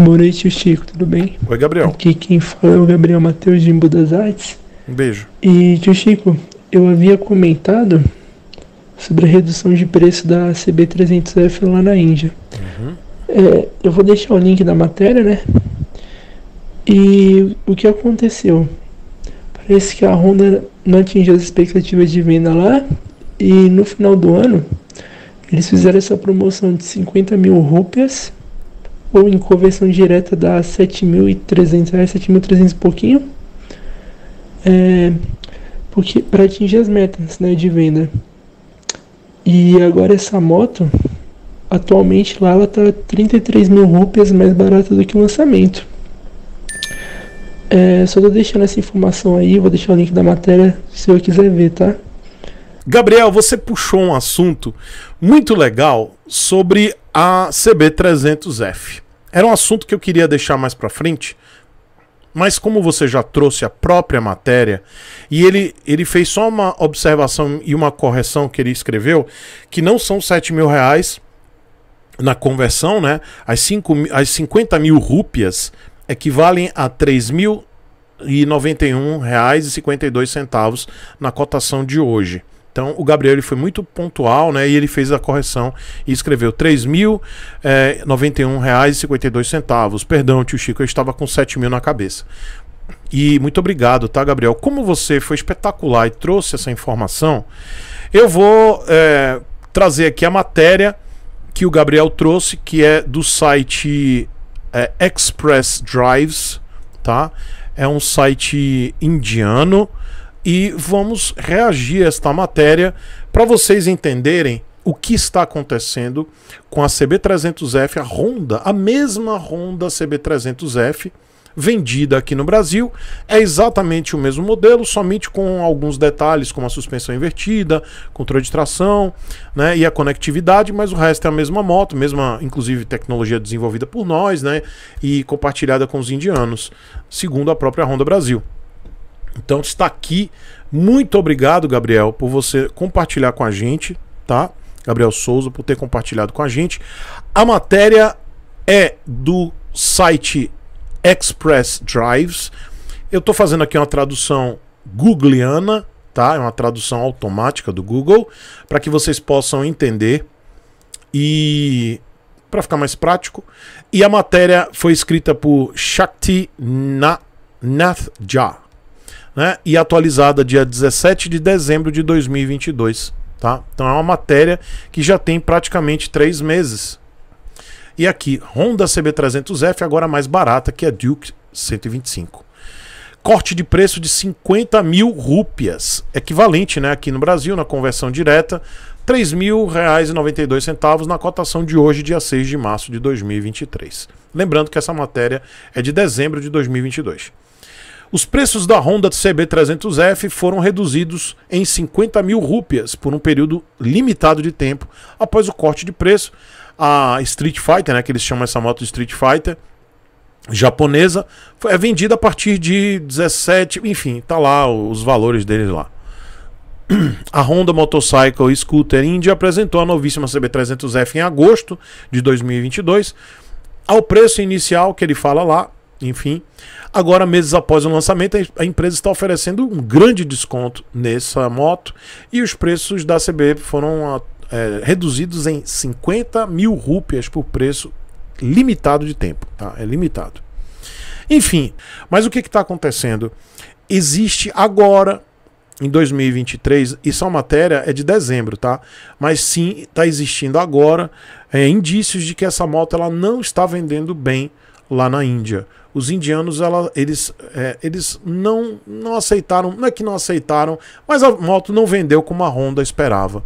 Boa noite, Chico, tudo bem? Oi, Gabriel. Aqui quem fala é o Gabriel Matheus de Budas das Artes. Um beijo. E, tio Chico, eu havia comentado sobre a redução de preço da CB300F lá na Índia. Uhum. É, eu vou deixar o link da matéria, né? E o que aconteceu? Parece que a Honda não atingiu as expectativas de venda lá e no final do ano eles fizeram essa promoção de 50 mil rúpias ou em conversão direta dá 7.300 reais, 7.300 e pouquinho. É, porque para atingir as metas né, de venda. E agora essa moto, atualmente lá ela tá 33 mil rupias mais barata do que o lançamento. É, só tô deixando essa informação aí, vou deixar o link da matéria se eu quiser ver, tá? Gabriel, você puxou um assunto muito legal sobre a CB300F. Era um assunto que eu queria deixar mais para frente, mas como você já trouxe a própria matéria, e ele, ele fez só uma observação e uma correção que ele escreveu, que não são 7 mil reais na conversão, né? As, 5, as 50 mil rúpias equivalem a 3 mil e R$ centavos na cotação de hoje. Então o Gabriel ele foi muito pontual, né? E ele fez a correção e escreveu R$ 3.091,52. Eh, Perdão, tio Chico, eu estava com 7 mil na cabeça. E muito obrigado, tá, Gabriel? Como você foi espetacular e trouxe essa informação, eu vou é, trazer aqui a matéria que o Gabriel trouxe, que é do site é, Express Drives, tá? É um site indiano e vamos reagir a esta matéria para vocês entenderem o que está acontecendo com a CB300F, a Honda, a mesma Honda CB300F vendida aqui no Brasil. É exatamente o mesmo modelo, somente com alguns detalhes, como a suspensão invertida, controle de tração né, e a conectividade, mas o resto é a mesma moto, mesma, inclusive, tecnologia desenvolvida por nós né, e compartilhada com os indianos, segundo a própria Honda Brasil. Então está aqui. Muito obrigado, Gabriel, por você compartilhar com a gente, tá? Gabriel Souza, por ter compartilhado com a gente. A matéria é do site Express Drives. Eu estou fazendo aqui uma tradução googliana, tá? É uma tradução automática do Google, para que vocês possam entender e para ficar mais prático. E a matéria foi escrita por Shakti Na Nathja, né? E atualizada dia 17 de dezembro de 2022, tá? Então é uma matéria que já tem praticamente três meses. E aqui, Honda CB300F agora mais barata que a é Duke 125. Corte de preço de 50 mil rúpias, equivalente, né? Aqui no Brasil, na conversão direta, R$ 3.000,92 na cotação de hoje, dia 6 de março de 2023. Lembrando que essa matéria é de dezembro de 2022. Os preços da Honda CB300F foram reduzidos em 50 mil rúpias por um período limitado de tempo após o corte de preço. A Street Fighter, né, que eles chamam essa moto de Street Fighter, japonesa, é vendida a partir de 17, enfim, tá lá os valores deles lá. A Honda Motorcycle Scooter India apresentou a novíssima CB300F em agosto de 2022, ao preço inicial que ele fala lá, enfim, agora, meses após o lançamento, a empresa está oferecendo um grande desconto nessa moto e os preços da CB foram ah, é, reduzidos em 50 mil rúpias por preço limitado de tempo. Tá? É limitado. Enfim, mas o que está acontecendo? Existe agora, em 2023, isso é a matéria é de dezembro, tá? Mas sim, está existindo agora é, indícios de que essa moto ela não está vendendo bem lá na Índia. Os indianos, ela, eles, é, eles não, não aceitaram, não é que não aceitaram, mas a moto não vendeu como a Honda esperava.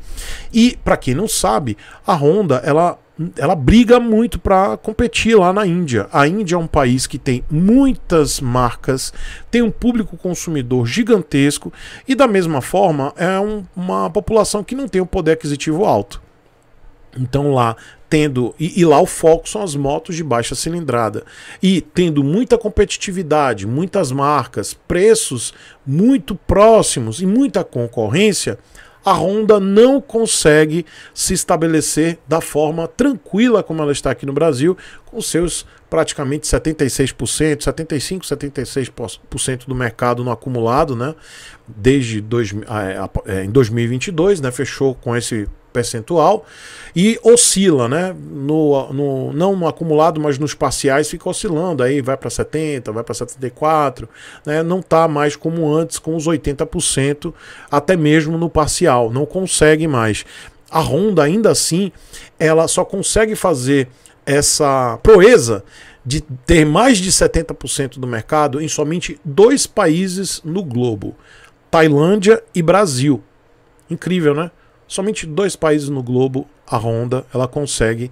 E, para quem não sabe, a Honda, ela ela briga muito para competir lá na Índia. A Índia é um país que tem muitas marcas, tem um público consumidor gigantesco e, da mesma forma, é um, uma população que não tem o um poder aquisitivo alto. Então lá tendo e, e, lá o foco são as motos de baixa cilindrada e tendo muita competitividade, muitas marcas, preços muito próximos e muita concorrência, a Honda não consegue se estabelecer da forma tranquila como ela está aqui no Brasil, com seus praticamente 76%, 75, 76% do mercado no acumulado, né? Desde dois, é, é, em 2022, né? Fechou com esse percentual e oscila, né? No, no, não no acumulado, mas nos parciais fica oscilando, aí vai para 70, vai para 74, né? Não tá mais como antes com os 80%, até mesmo no parcial, não consegue mais. A Honda ainda assim, ela só consegue fazer essa proeza de ter mais de 70% do mercado em somente dois países no globo: Tailândia e Brasil. Incrível, né? Somente dois países no globo a Honda ela consegue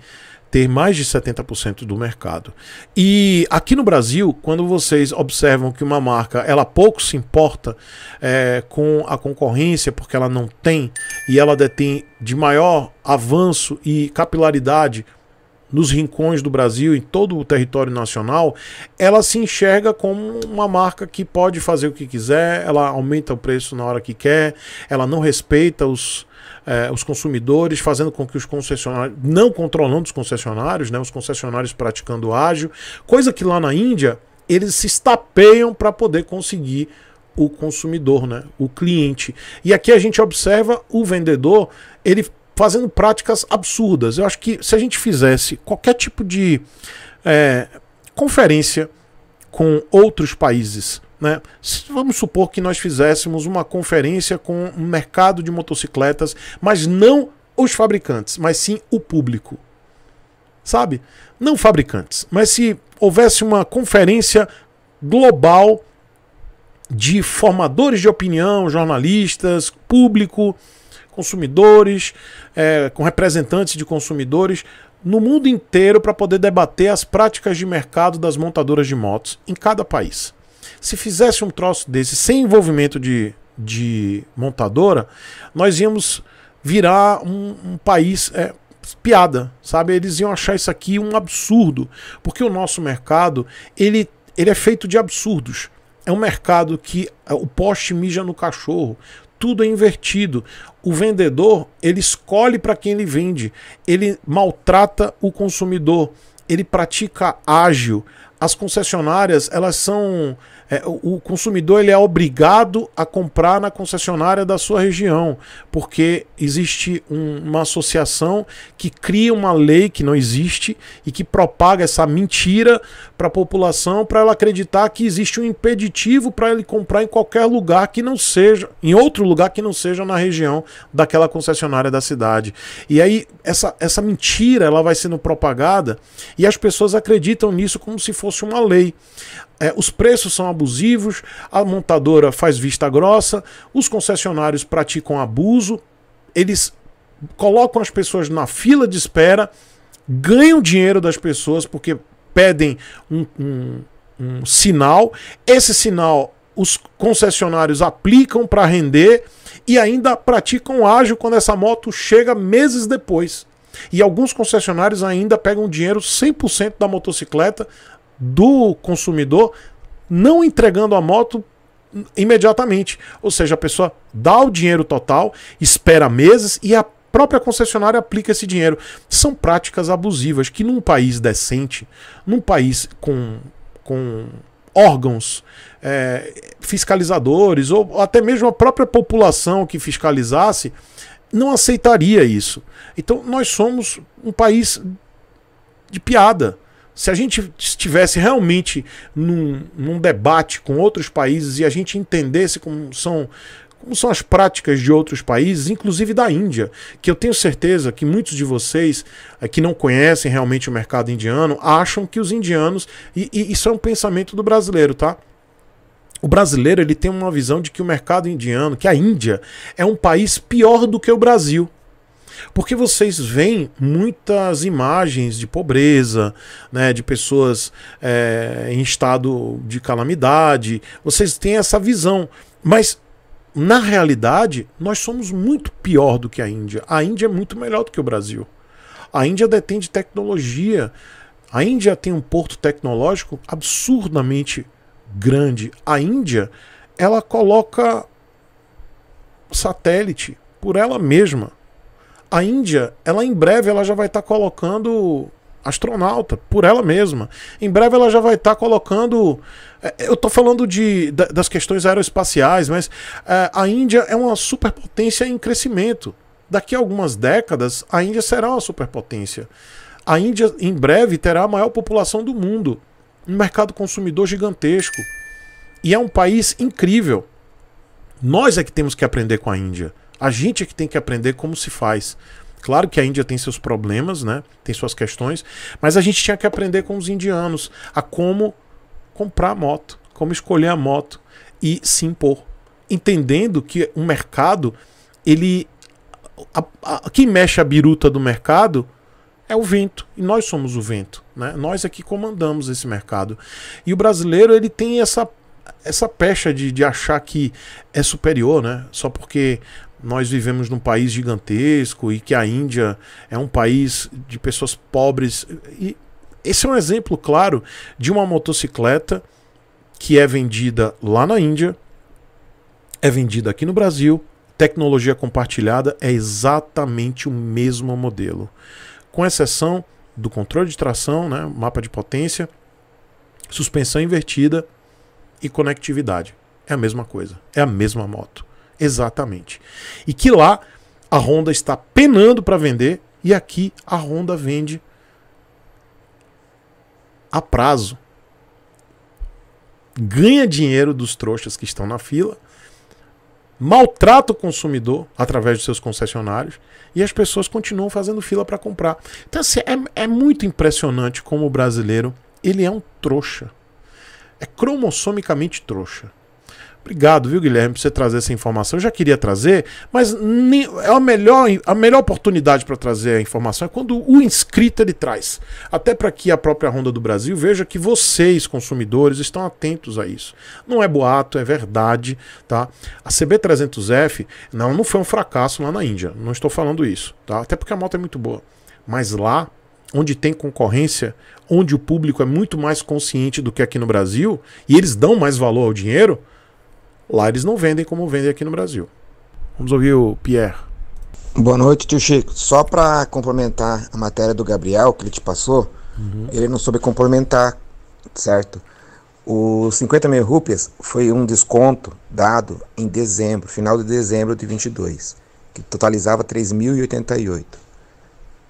ter mais de 70% do mercado. E aqui no Brasil, quando vocês observam que uma marca ela pouco se importa é, com a concorrência, porque ela não tem e ela detém de maior avanço e capilaridade nos rincões do Brasil, em todo o território nacional, ela se enxerga como uma marca que pode fazer o que quiser, ela aumenta o preço na hora que quer, ela não respeita os eh, os consumidores, fazendo com que os concessionários, não controlando os concessionários, né, os concessionários praticando ágil, coisa que lá na Índia eles se estapeiam para poder conseguir o consumidor, né, o cliente. E aqui a gente observa o vendedor, ele fazendo práticas absurdas. Eu acho que se a gente fizesse qualquer tipo de é, conferência com outros países. Né? Vamos supor que nós fizéssemos uma conferência com o mercado de motocicletas, mas não os fabricantes, mas sim o público. Sabe? Não fabricantes, mas se houvesse uma conferência global de formadores de opinião, jornalistas, público, consumidores, é, com representantes de consumidores, no mundo inteiro para poder debater as práticas de mercado das montadoras de motos em cada país. Se fizesse um troço desse sem envolvimento de, de montadora, nós íamos virar um, um país é, piada, sabe? Eles iam achar isso aqui um absurdo, porque o nosso mercado ele, ele é feito de absurdos. É um mercado que é, o poste mija no cachorro. Tudo é invertido. O vendedor, ele escolhe para quem ele vende. Ele maltrata o consumidor. Ele pratica ágil as concessionárias, elas são. É, o consumidor ele é obrigado a comprar na concessionária da sua região, porque existe um, uma associação que cria uma lei que não existe e que propaga essa mentira para a população para ela acreditar que existe um impeditivo para ele comprar em qualquer lugar que não seja, em outro lugar que não seja na região daquela concessionária da cidade. E aí essa, essa mentira ela vai sendo propagada e as pessoas acreditam nisso como se fosse fosse uma lei. É, os preços são abusivos, a montadora faz vista grossa, os concessionários praticam abuso, eles colocam as pessoas na fila de espera, ganham dinheiro das pessoas porque pedem um, um, um sinal. Esse sinal os concessionários aplicam para render e ainda praticam ágio quando essa moto chega meses depois. E alguns concessionários ainda pegam dinheiro 100% da motocicleta do consumidor não entregando a moto imediatamente. Ou seja, a pessoa dá o dinheiro total, espera meses e a própria concessionária aplica esse dinheiro. São práticas abusivas que, num país decente, num país com, com órgãos é, fiscalizadores ou até mesmo a própria população que fiscalizasse, não aceitaria isso. Então, nós somos um país de piada. Se a gente estivesse realmente num, num debate com outros países e a gente entendesse como são como são as práticas de outros países, inclusive da Índia, que eu tenho certeza que muitos de vocês eh, que não conhecem realmente o mercado indiano acham que os indianos, e, e isso é um pensamento do brasileiro, tá? O brasileiro ele tem uma visão de que o mercado indiano, que a Índia é um país pior do que o Brasil. Porque vocês veem muitas imagens de pobreza, né, de pessoas é, em estado de calamidade. Vocês têm essa visão. Mas na realidade, nós somos muito pior do que a Índia. A Índia é muito melhor do que o Brasil. A Índia detém de tecnologia. A Índia tem um porto tecnológico absurdamente grande. A Índia, ela coloca satélite por ela mesma a Índia, ela em breve ela já vai estar tá colocando astronauta por ela mesma. Em breve ela já vai estar tá colocando. É, é, eu estou falando de, das questões aeroespaciais, mas é, a Índia é uma superpotência em crescimento. Daqui a algumas décadas, a Índia será uma superpotência. A Índia, em breve, terá a maior população do mundo, um mercado consumidor gigantesco. E é um país incrível. Nós é que temos que aprender com a Índia. A gente é que tem que aprender como se faz. Claro que a Índia tem seus problemas, né? Tem suas questões, mas a gente tinha que aprender com os indianos a como comprar a moto, como escolher a moto e se impor, entendendo que o mercado, ele a, a, quem mexe a biruta do mercado é o vento e nós somos o vento, né? Nós aqui é comandamos esse mercado e o brasileiro ele tem essa essa pecha de, de achar que é superior, né? Só porque nós vivemos num país gigantesco e que a Índia é um país de pessoas pobres. E esse é um exemplo claro de uma motocicleta que é vendida lá na Índia, é vendida aqui no Brasil, tecnologia compartilhada é exatamente o mesmo modelo, com exceção do controle de tração, né, mapa de potência, suspensão invertida e conectividade. É a mesma coisa, é a mesma moto. Exatamente. E que lá a Honda está penando para vender e aqui a Honda vende a prazo. Ganha dinheiro dos trouxas que estão na fila, maltrata o consumidor através de seus concessionários e as pessoas continuam fazendo fila para comprar. Então, assim, é, é muito impressionante como o brasileiro ele é um trouxa. É cromossomicamente trouxa. Obrigado, viu, Guilherme, por você trazer essa informação. Eu já queria trazer, mas é a melhor, a melhor oportunidade para trazer a informação é quando o inscrito ele traz. Até para que a própria Ronda do Brasil veja que vocês, consumidores, estão atentos a isso. Não é boato, é verdade, tá? A CB300F não, não foi um fracasso lá na Índia. Não estou falando isso, tá? Até porque a moto é muito boa. Mas lá, onde tem concorrência, onde o público é muito mais consciente do que aqui no Brasil, e eles dão mais valor ao dinheiro, Lá eles não vendem como vendem aqui no Brasil. Vamos ouvir o Pierre. Boa noite, tio Chico. Só para complementar a matéria do Gabriel que ele te passou, uhum. ele não soube complementar, certo? Os 50 mil rupias foi um desconto dado em dezembro, final de dezembro de 22, que totalizava 3.088.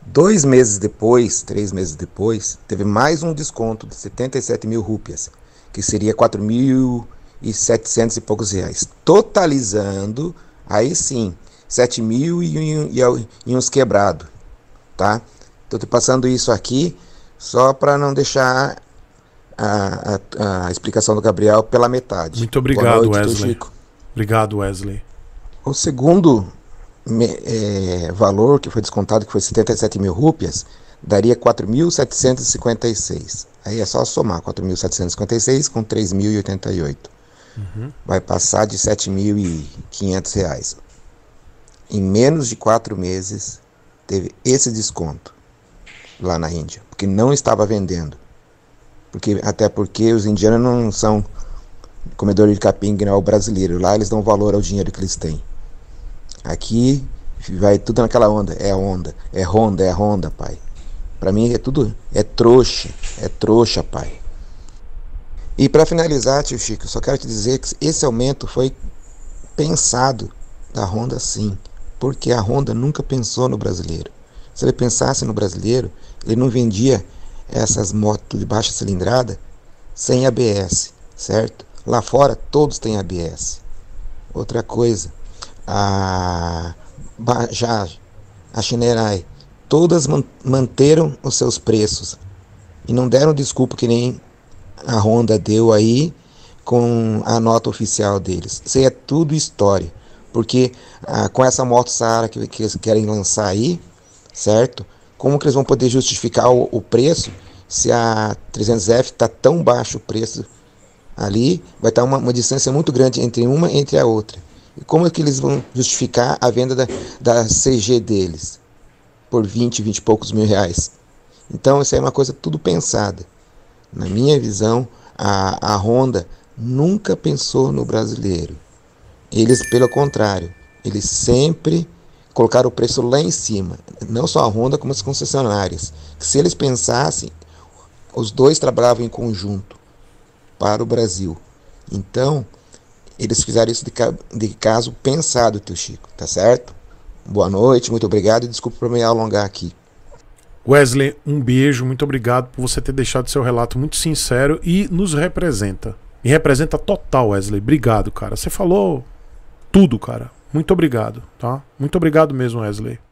Dois meses depois, três meses depois, teve mais um desconto de 77 mil rupias, que seria 4.000 e setecentos e poucos reais, totalizando aí sim sete mil e, um, e uns quebrado, tá? Estou te passando isso aqui só para não deixar a, a, a, explicação do Gabriel pela metade. Muito obrigado, noite, Wesley. Obrigado, Wesley. O segundo me, é, valor que foi descontado, que foi 77 mil rúpias, daria 4.756. Aí é só somar 4.756 com 3.088 uhum. vai passar de R$ reais. Em menos de quatro meses, teve esse desconto lá na Índia, porque não estava vendendo. Porque, até porque os indianos não são comedores de capim, não é o brasileiro. Lá eles dão valor ao dinheiro que eles têm. Aqui vai tudo naquela onda. É onda, é ronda, é ronda, pai. Para mim é tudo, é trouxa, é trouxa, pai. E para finalizar, tio Chico, só quero te dizer que esse aumento foi pensado da Honda sim, porque a Honda nunca pensou no brasileiro. Se ele pensasse no brasileiro, ele não vendia essas motos de baixa cilindrada sem ABS, certo? Lá fora todos têm ABS. Outra coisa, a Bajaj, a Shinerai, todas manteram os seus preços e não deram desculpa que nem a Honda deu aí com a nota oficial deles. Isso aí é tudo história, porque ah, com essa moto Saara que, que, eles querem lançar aí, certo? Como que eles vão poder justificar o, o preço se a 300F está tão baixo o preço ali? Vai estar tá uma, uma distância muito grande entre uma e entre a outra. E como é que eles vão justificar a venda da, da CG deles por 20, 20 e poucos mil reais? Então isso aí é uma coisa tudo pensada. Na minha visão, a, a Honda nunca pensou no brasileiro. Eles, pelo contrário, eles sempre colocaram o preço lá em cima. Não só a Honda, como as concessionárias. Que se eles pensassem, os dois trabalhavam em conjunto para o Brasil. Então, eles fizeram isso de, de caso pensado, teu Chico, tá certo? Boa noite, muito obrigado e desculpa por me alongar aqui. Wesley, um beijo, muito obrigado por você ter deixado seu relato muito sincero e nos representa. Me representa total, Wesley. Obrigado, cara. Você falou tudo, cara. Muito obrigado, tá? Muito obrigado mesmo, Wesley.